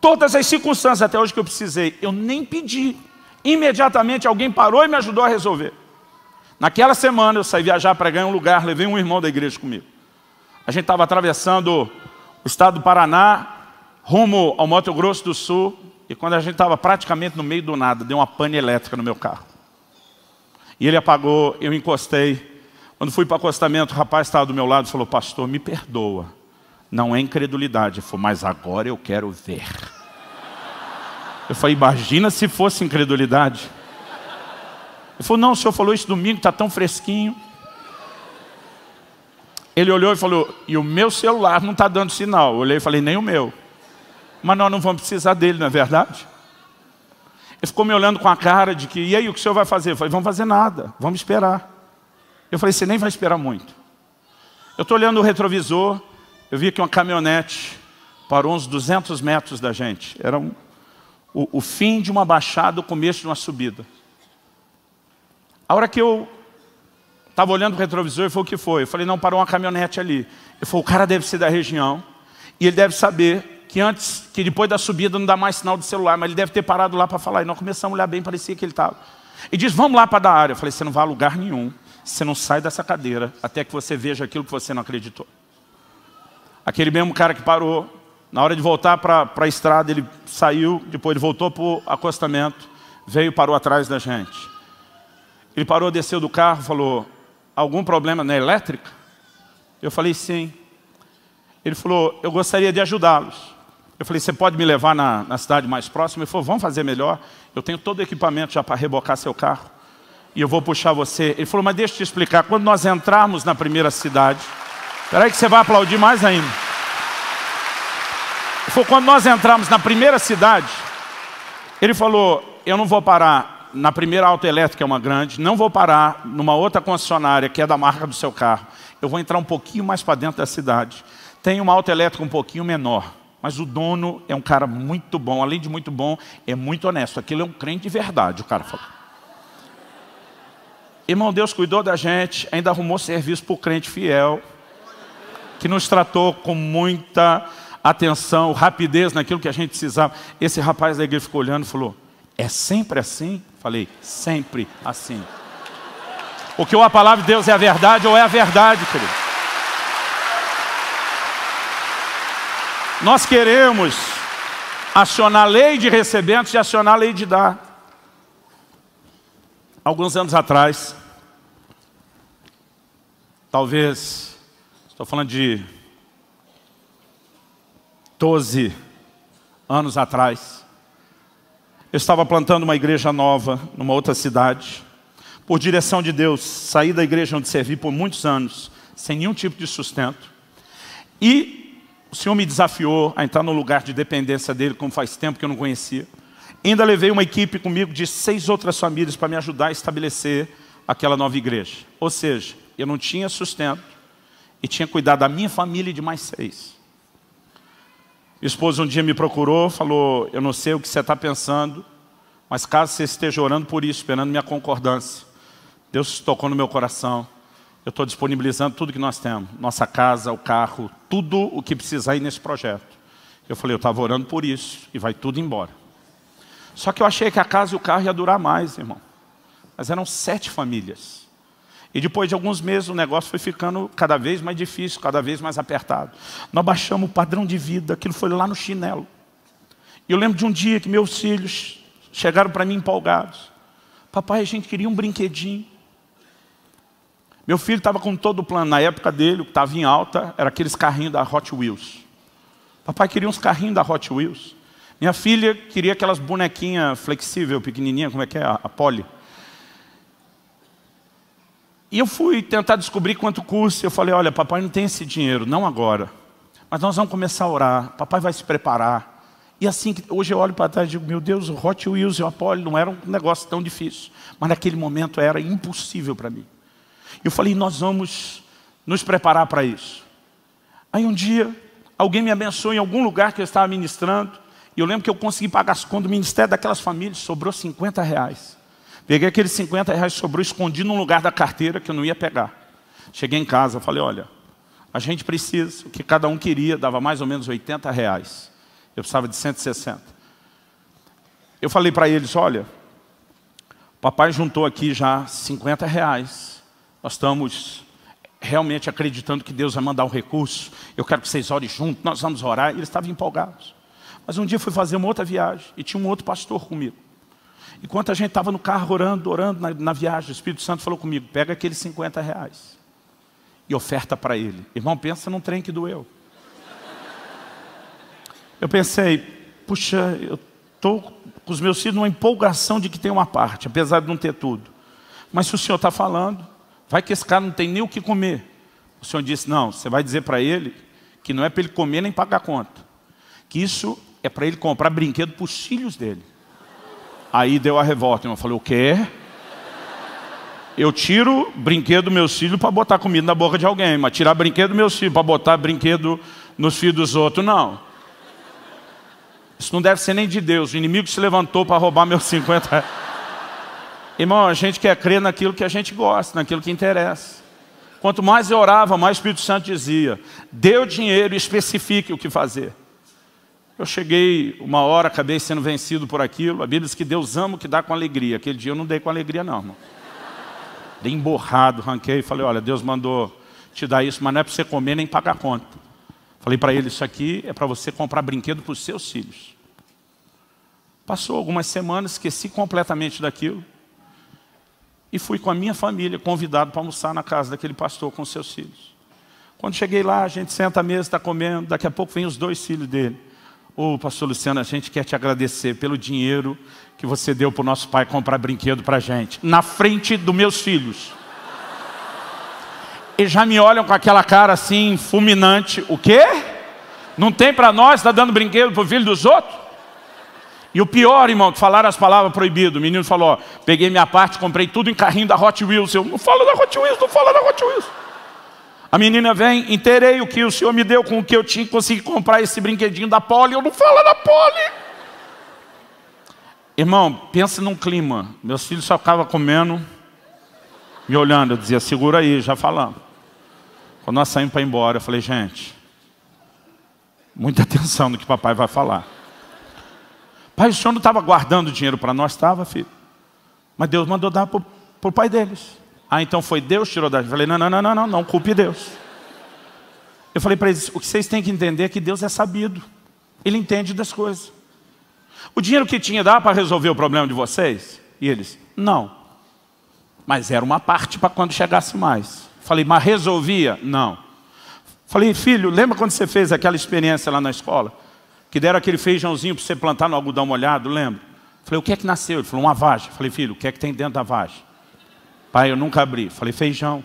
Todas as circunstâncias até hoje que eu precisei, eu nem pedi. Imediatamente alguém parou e me ajudou a resolver. Naquela semana eu saí viajar para ganhar um lugar, levei um irmão da igreja comigo. A gente estava atravessando o estado do Paraná, rumo ao Mato Grosso do Sul, e quando a gente estava praticamente no meio do nada, deu uma pane elétrica no meu carro. E ele apagou, eu encostei. Quando fui para o acostamento, o rapaz estava do meu lado e falou, pastor, me perdoa. Não é incredulidade. Ele falou, mas agora eu quero ver. Eu falei, imagina se fosse incredulidade. Ele falou, não, o senhor falou isso domingo, está tão fresquinho. Ele olhou e falou, e o meu celular não está dando sinal. Eu olhei e falei, nem o meu. Mas nós não vamos precisar dele, não é verdade? Ele ficou me olhando com a cara de que, e aí, o que o senhor vai fazer? Eu falei, vamos fazer nada, vamos esperar. Eu falei, você nem vai esperar muito. Eu estou olhando o retrovisor, eu vi que uma caminhonete parou uns 200 metros da gente. Era um, o, o fim de uma baixada, o começo de uma subida. A hora que eu estava olhando o retrovisor, e falou, o que foi? Eu falei, não, parou uma caminhonete ali. Ele falou, o cara deve ser da região, e ele deve saber que antes, que depois da subida não dá mais sinal de celular, mas ele deve ter parado lá para falar. E nós começamos a olhar bem, parecia que ele estava. E diz, vamos lá para dar área. Eu falei, você não vai a lugar nenhum, você não sai dessa cadeira, até que você veja aquilo que você não acreditou. Aquele mesmo cara que parou, na hora de voltar para a estrada, ele saiu, depois ele voltou para o acostamento, veio e parou atrás da gente. Ele parou, desceu do carro, falou, algum problema na elétrica? Eu falei, sim. Ele falou, eu gostaria de ajudá-los. Eu falei, você pode me levar na, na cidade mais próxima? Ele falou, vamos fazer melhor. Eu tenho todo o equipamento já para rebocar seu carro. E eu vou puxar você. Ele falou, mas deixa eu te explicar. Quando nós entrarmos na primeira cidade... Espera aí que você vai aplaudir mais ainda. Ele falou, quando nós entramos na primeira cidade... Ele falou, eu não vou parar na primeira autoelétrica, é uma grande. Não vou parar numa outra concessionária, que é da marca do seu carro. Eu vou entrar um pouquinho mais para dentro da cidade. Tem uma autoelétrica um pouquinho menor mas o dono é um cara muito bom, além de muito bom, é muito honesto. Aquilo é um crente de verdade, o cara falou. Irmão, Deus cuidou da gente, ainda arrumou serviço para o crente fiel, que nos tratou com muita atenção, rapidez naquilo que a gente precisava. Esse rapaz da igreja ficou olhando e falou: É sempre assim? Falei: Sempre assim. Porque ou a palavra de Deus é a verdade ou é a verdade, querido. Nós queremos acionar a lei de receber e acionar a lei de dar. Alguns anos atrás, talvez, estou falando de 12 anos atrás, eu estava plantando uma igreja nova numa outra cidade. Por direção de Deus, saí da igreja onde servi por muitos anos, sem nenhum tipo de sustento. E o Senhor me desafiou a entrar no lugar de dependência dele, como faz tempo que eu não conhecia. Ainda levei uma equipe comigo de seis outras famílias para me ajudar a estabelecer aquela nova igreja. Ou seja, eu não tinha sustento e tinha cuidado da minha família e de mais seis. Minha esposa um dia me procurou, falou: Eu não sei o que você está pensando, mas caso você esteja orando por isso, esperando minha concordância, Deus tocou no meu coração eu estou disponibilizando tudo que nós temos, nossa casa, o carro, tudo o que precisar ir nesse projeto. Eu falei, eu estava orando por isso, e vai tudo embora. Só que eu achei que a casa e o carro ia durar mais, irmão. Mas eram sete famílias. E depois de alguns meses o negócio foi ficando cada vez mais difícil, cada vez mais apertado. Nós baixamos o padrão de vida, aquilo foi lá no chinelo. E eu lembro de um dia que meus filhos chegaram para mim empolgados. Papai, a gente queria um brinquedinho. Meu filho estava com todo o plano. Na época dele, o que estava em alta era aqueles carrinhos da Hot Wheels. Papai queria uns carrinhos da Hot Wheels. Minha filha queria aquelas bonequinhas flexível, pequenininha, como é que é? A, a Polly. E eu fui tentar descobrir quanto custa. Eu falei, olha, papai não tem esse dinheiro, não agora. Mas nós vamos começar a orar. Papai vai se preparar. E assim, hoje eu olho para trás e digo, meu Deus, o Hot Wheels e o Apollo não era um negócio tão difícil. Mas naquele momento era impossível para mim. Eu falei, nós vamos nos preparar para isso. Aí um dia, alguém me abençoou em algum lugar que eu estava ministrando, e eu lembro que eu consegui pagar as contas do ministério daquelas famílias, sobrou 50 reais. Peguei aqueles 50 reais sobrou, escondi num lugar da carteira que eu não ia pegar. Cheguei em casa, falei, olha, a gente precisa, o que cada um queria, dava mais ou menos 80 reais. Eu precisava de 160. Eu falei para eles, olha, papai juntou aqui já 50 reais, nós estamos realmente acreditando que Deus vai mandar um recurso. Eu quero que vocês orem junto, nós vamos orar. E eles estavam empolgados. Mas um dia fui fazer uma outra viagem e tinha um outro pastor comigo. Enquanto a gente estava no carro orando, orando na, na, viagem, o Espírito Santo falou comigo: pega aqueles 50 reais e oferta para ele. Irmão, pensa num trem que doeu. Eu pensei, puxa, eu estou com os meus filhos numa empolgação de que tem uma parte, apesar de não ter tudo. Mas se o senhor está falando, Vai que esse cara não tem nem o que comer. O Senhor disse, não, você vai dizer para ele que não é para ele comer nem pagar conta. Que isso é para ele comprar brinquedo para os filhos dele. Aí deu a revolta. Eu falei, o quê? Eu tiro brinquedo dos meus filhos para botar comida na boca de alguém, mas tirar brinquedo dos meus filhos para botar brinquedo nos filhos dos outros, não. Isso não deve ser nem de Deus. O inimigo se levantou para roubar meus 50 reais. Irmão, a gente quer crer naquilo que a gente gosta, naquilo que interessa. Quanto mais eu orava, mais o Espírito Santo dizia: dê o dinheiro e especifique o que fazer. Eu cheguei uma hora, acabei sendo vencido por aquilo. A Bíblia diz que Deus ama o que dá com alegria. Aquele dia eu não dei com alegria, não, irmão. Dei emborrado, ranquei e falei: olha, Deus mandou te dar isso, mas não é para você comer nem pagar conta. Falei para ele: isso aqui é para você comprar brinquedo para os seus filhos. Passou algumas semanas, esqueci completamente daquilo e fui com a minha família, convidado para almoçar na casa daquele pastor com seus filhos. Quando cheguei lá, a gente senta à mesa, está comendo, daqui a pouco vem os dois filhos dele. Ô, oh, pastor Luciano, a gente quer te agradecer pelo dinheiro que você deu para o nosso pai comprar brinquedo para a gente, na frente dos meus filhos. E já me olham com aquela cara assim, fulminante. O quê? Não tem para nós, está dando brinquedo para o filho dos outros? E o pior, irmão, que falaram as palavras proibidas. O menino falou, ó, peguei minha parte, comprei tudo em carrinho da Hot Wheels. Eu, não fala da Hot Wheels, não fala da Hot Wheels. A menina vem, inteirei o que o senhor me deu com o que eu tinha, consegui comprar esse brinquedinho da Poli. Eu, não fala da Poli. Irmão, pensa num clima. Meus filhos só ficavam comendo, me olhando. Eu dizia, segura aí, já falamos. Quando nós saímos para ir embora, eu falei, gente, muita atenção no que papai vai falar. Pai, o senhor não estava guardando dinheiro para nós? Estava, filho. Mas Deus mandou dar para o pai deles. Ah, então foi Deus que tirou da gente. Falei, não, não, não, não, não, não culpe Deus. Eu falei para eles, o que vocês têm que entender é que Deus é sabido. Ele entende das coisas. O dinheiro que tinha dá para resolver o problema de vocês? E eles, não. Mas era uma parte para quando chegasse mais. Falei, mas resolvia? Não. Falei, filho, lembra quando você fez aquela experiência lá na escola? que deram aquele feijãozinho para você plantar no algodão molhado, lembra? Falei, o que é que nasceu? Ele falou, uma vagem. Falei, filho, o que é que tem dentro da vagem? Pai, eu nunca abri. Falei, feijão.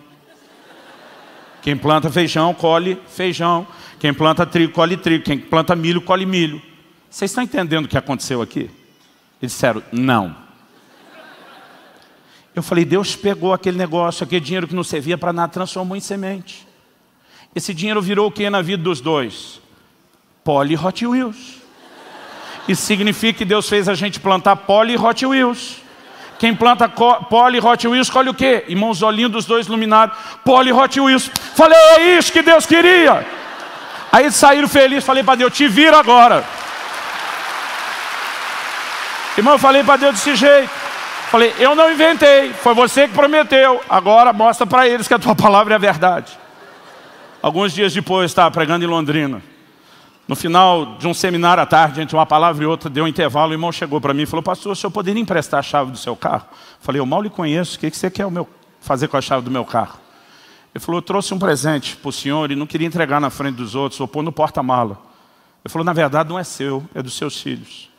Quem planta feijão, colhe feijão. Quem planta trigo, colhe trigo. Quem planta milho, colhe milho. Vocês estão entendendo o que aconteceu aqui? Eles disseram, não. Eu falei, Deus pegou aquele negócio, aquele dinheiro que não servia para nada, transformou em semente. Esse dinheiro virou o que na vida dos dois? Poli Hot Wheels. E significa que Deus fez a gente plantar Poli Hot Wheels. Quem planta Poli Hot Wheels colhe o quê? Irmãos, olhinhos dos dois iluminados. Poli Hot Wheels. Falei, é isso que Deus queria. Aí saíram felizes. Falei para Deus, te vira agora. Irmão, eu falei para Deus desse jeito. Falei, eu não inventei, foi você que prometeu. Agora mostra para eles que a tua palavra é verdade. Alguns dias depois, estava pregando em Londrina. No final de um seminário à tarde, entre uma palavra e outra, deu um intervalo, o irmão chegou para mim e falou, pastor, o senhor poderia emprestar a chave do seu carro? Eu falei, eu mal lhe conheço, o que você quer fazer com a chave do meu carro? Ele falou, eu trouxe um presente para o senhor e não queria entregar na frente dos outros, vou pôr no porta-mala. Ele falou, na verdade não é seu, é dos seus filhos.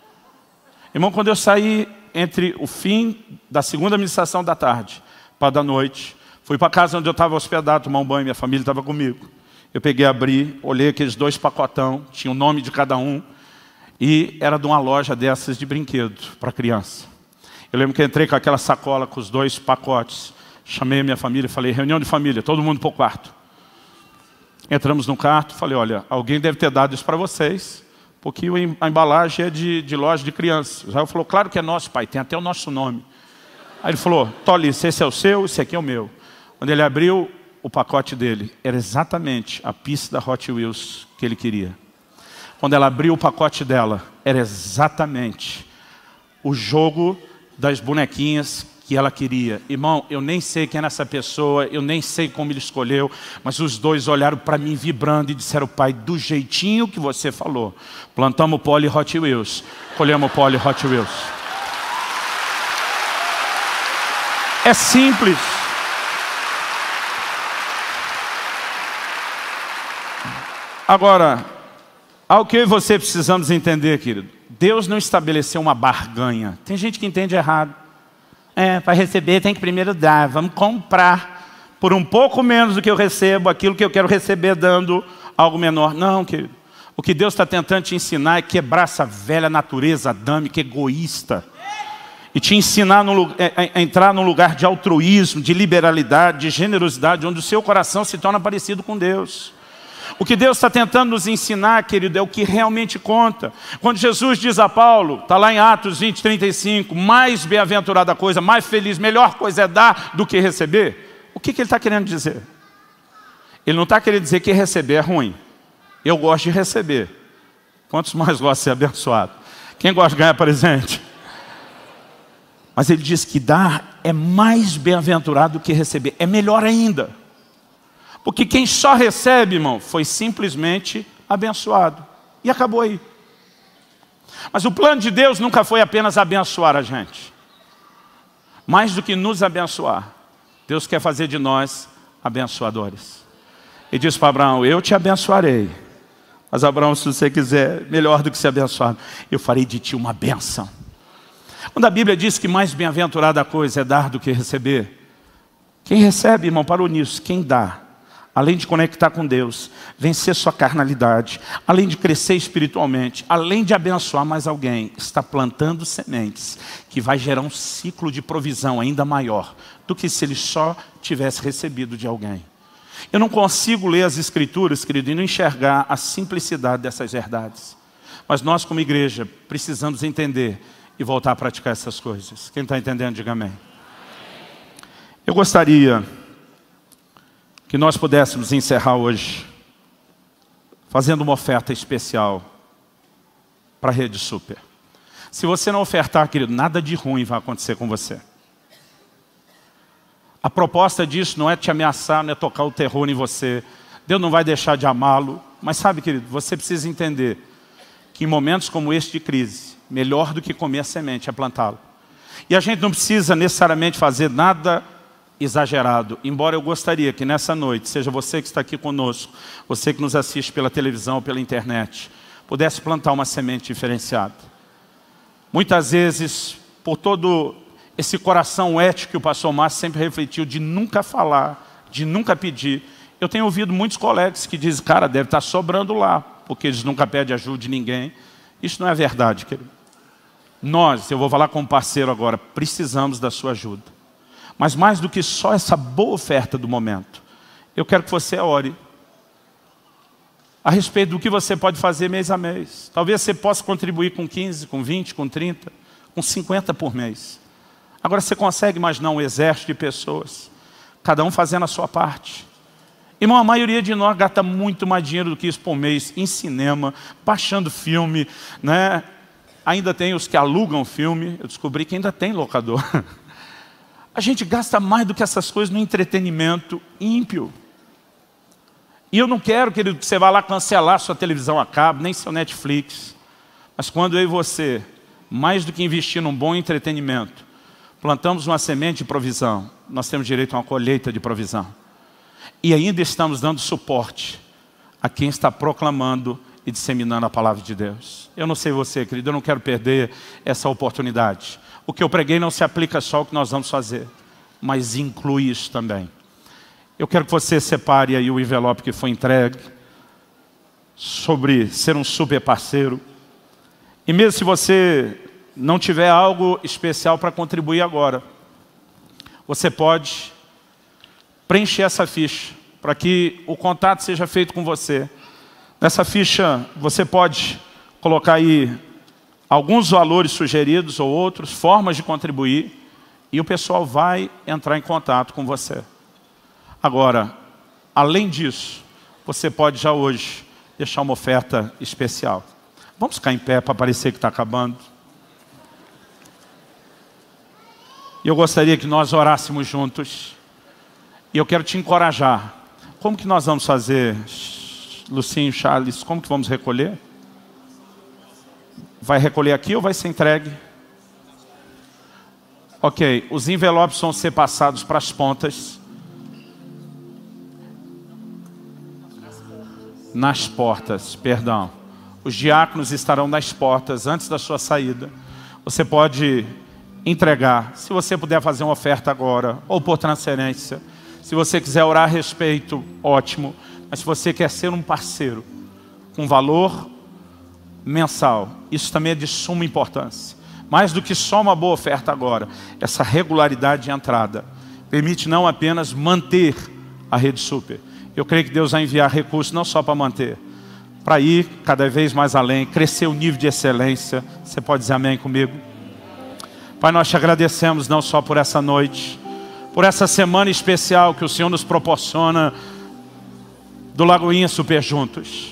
Irmão, quando eu saí entre o fim da segunda administração da tarde para da noite, fui para a casa onde eu estava hospedado, tomar um banho, minha família estava comigo. Eu peguei, abri, olhei aqueles dois pacotão, tinha o nome de cada um, e era de uma loja dessas de brinquedo para criança. Eu lembro que entrei com aquela sacola com os dois pacotes, chamei a minha família, falei, reunião de família, todo mundo para o quarto. Entramos no quarto, falei, olha, alguém deve ter dado isso para vocês, porque a embalagem é de, de loja de criança. Israel falou, claro que é nosso, pai, tem até o nosso nome. Aí ele falou, Tolice, esse é o seu, esse aqui é o meu. Quando ele abriu, o pacote dele era exatamente a pista da Hot Wheels que ele queria. Quando ela abriu o pacote dela, era exatamente o jogo das bonequinhas que ela queria. Irmão, eu nem sei quem é essa pessoa, eu nem sei como ele escolheu, mas os dois olharam para mim vibrando e disseram, pai, do jeitinho que você falou, plantamos pole Hot Wheels, colhemos pole Hot Wheels. É simples. Agora, ao que eu e você precisamos entender, querido, Deus não estabeleceu uma barganha. Tem gente que entende errado. É, para receber tem que primeiro dar, vamos comprar por um pouco menos do que eu recebo, aquilo que eu quero receber dando algo menor. Não, querido. O que Deus está tentando te ensinar é quebrar essa velha natureza adâmica, egoísta. E te ensinar no, a, a é, é, entrar num lugar de altruísmo, de liberalidade, de generosidade, onde o seu coração se torna parecido com Deus. O que Deus está tentando nos ensinar, querido, é o que realmente conta. Quando Jesus diz a Paulo, está lá em Atos 20, 35, mais bem-aventurada coisa, mais feliz, melhor coisa é dar do que receber. O que, que ele está querendo dizer? Ele não está querendo dizer que receber é ruim. Eu gosto de receber. Quantos mais gostam de ser abençoado? Quem gosta de ganhar presente? Mas ele diz que dar é mais bem-aventurado do que receber. É melhor ainda. Porque quem só recebe, irmão, foi simplesmente abençoado. E acabou aí. Mas o plano de Deus nunca foi apenas abençoar a gente. Mais do que nos abençoar, Deus quer fazer de nós abençoadores. E diz para Abraão: Eu te abençoarei. Mas Abraão, se você quiser, melhor do que ser abençoado, eu farei de ti uma bênção. Quando a Bíblia diz que mais bem-aventurada coisa é dar do que receber, quem recebe, irmão, parou nisso, quem dá além de conectar com Deus, vencer sua carnalidade, além de crescer espiritualmente, além de abençoar mais alguém, está plantando sementes que vai gerar um ciclo de provisão ainda maior do que se ele só tivesse recebido de alguém. Eu não consigo ler as escrituras, querido, e não enxergar a simplicidade dessas verdades. Mas nós, como igreja, precisamos entender e voltar a praticar essas coisas. Quem está entendendo, diga amém. Eu gostaria que nós pudéssemos encerrar hoje fazendo uma oferta especial para a Rede Super. Se você não ofertar, querido, nada de ruim vai acontecer com você. A proposta disso não é te ameaçar, não é tocar o terror em você. Deus não vai deixar de amá-lo. Mas sabe, querido, você precisa entender que em momentos como este de crise, melhor do que comer a semente é plantá-lo. E a gente não precisa necessariamente fazer nada exagerado, embora eu gostaria que nessa noite, seja você que está aqui conosco, você que nos assiste pela televisão ou pela internet, pudesse plantar uma semente diferenciada. Muitas vezes, por todo esse coração ético que o pastor Márcio sempre refletiu, de nunca falar, de nunca pedir, eu tenho ouvido muitos colegas que dizem, cara, deve estar tá sobrando lá, porque eles nunca pedem ajuda de ninguém. Isso não é verdade, querido. Nós, eu vou falar com um parceiro agora, precisamos da sua ajuda. Mas mais do que só essa boa oferta do momento, eu quero que você ore a respeito do que você pode fazer mês a mês. Talvez você possa contribuir com 15, com 20, com 30, com 50 por mês. Agora você consegue imaginar um exército de pessoas, cada um fazendo a sua parte. Irmão, a maioria de nós gasta muito mais dinheiro do que isso por mês em cinema, baixando filme, né? Ainda tem os que alugam filme, eu descobri que ainda tem locador. A gente gasta mais do que essas coisas no entretenimento ímpio. E eu não quero, querido, que você vá lá cancelar sua televisão a cabo, nem seu Netflix. Mas quando eu e você, mais do que investir num bom entretenimento, plantamos uma semente de provisão, nós temos direito a uma colheita de provisão. E ainda estamos dando suporte a quem está proclamando e disseminando a palavra de Deus. Eu não sei você, querido, eu não quero perder essa oportunidade. O que eu preguei não se aplica só ao que nós vamos fazer, mas inclui isso também. Eu quero que você separe aí o envelope que foi entregue sobre ser um super parceiro. E mesmo se você não tiver algo especial para contribuir agora, você pode preencher essa ficha para que o contato seja feito com você. Nessa ficha você pode colocar aí alguns valores sugeridos ou outros, formas de contribuir, e o pessoal vai entrar em contato com você. Agora, além disso, você pode já hoje deixar uma oferta especial. Vamos ficar em pé para parecer que está acabando. E eu gostaria que nós orássemos juntos. E eu quero te encorajar. Como que nós vamos fazer, Lucinho, Charles? Como que vamos recolher? Vai recolher aqui ou vai ser entregue? Ok, os envelopes vão ser passados para as pontas. Nas portas, perdão. Os diáconos estarão nas portas antes da sua saída. Você pode entregar, se você puder fazer uma oferta agora ou por transferência. Se você quiser orar a respeito, ótimo. Mas se você quer ser um parceiro com valor mensal. Isso também é de suma importância. Mais do que só uma boa oferta agora, essa regularidade de entrada permite não apenas manter a rede super. Eu creio que Deus vai enviar recursos não só para manter, para ir cada vez mais além, crescer o nível de excelência. Você pode dizer amém comigo? Pai, nós te agradecemos não só por essa noite, por essa semana especial que o Senhor nos proporciona do Lagoinha Super Juntos.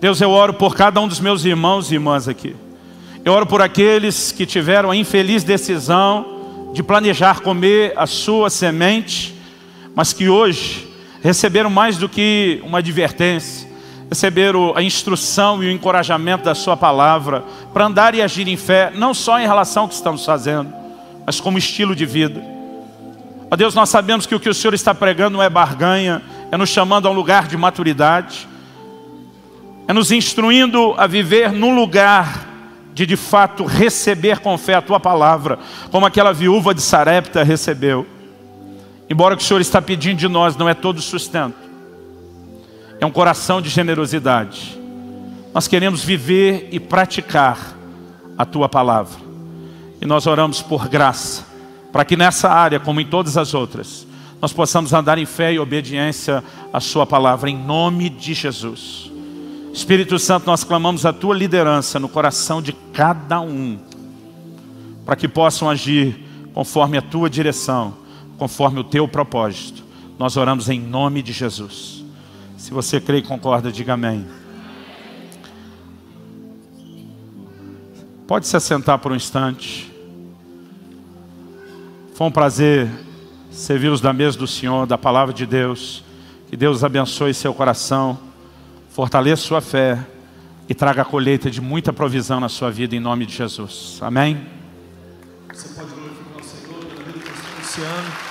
Deus, eu oro por cada um dos meus irmãos e irmãs aqui. Eu oro por aqueles que tiveram a infeliz decisão de planejar comer a sua semente, mas que hoje receberam mais do que uma advertência, receberam a instrução e o encorajamento da sua palavra para andar e agir em fé, não só em relação ao que estamos fazendo, mas como estilo de vida. A Deus, nós sabemos que o que o Senhor está pregando não é barganha, é nos chamando a um lugar de maturidade é nos instruindo a viver no lugar de de fato receber com fé a tua palavra, como aquela viúva de Sarepta recebeu. Embora o que o Senhor está pedindo de nós não é todo sustento, é um coração de generosidade. Nós queremos viver e praticar a tua palavra. E nós oramos por graça, para que nessa área, como em todas as outras, nós possamos andar em fé e obediência à sua palavra, em nome de Jesus. Espírito Santo, nós clamamos a tua liderança no coração de cada um, para que possam agir conforme a tua direção, conforme o teu propósito. Nós oramos em nome de Jesus. Se você crê e concorda, diga amém. Pode se assentar por um instante. Foi um prazer servi-los da mesa do Senhor, da palavra de Deus. Que Deus abençoe seu coração fortaleça sua fé e traga a colheita de muita provisão na sua vida, em nome de Jesus. Amém? Você pode glorificar o Senhor Luciano.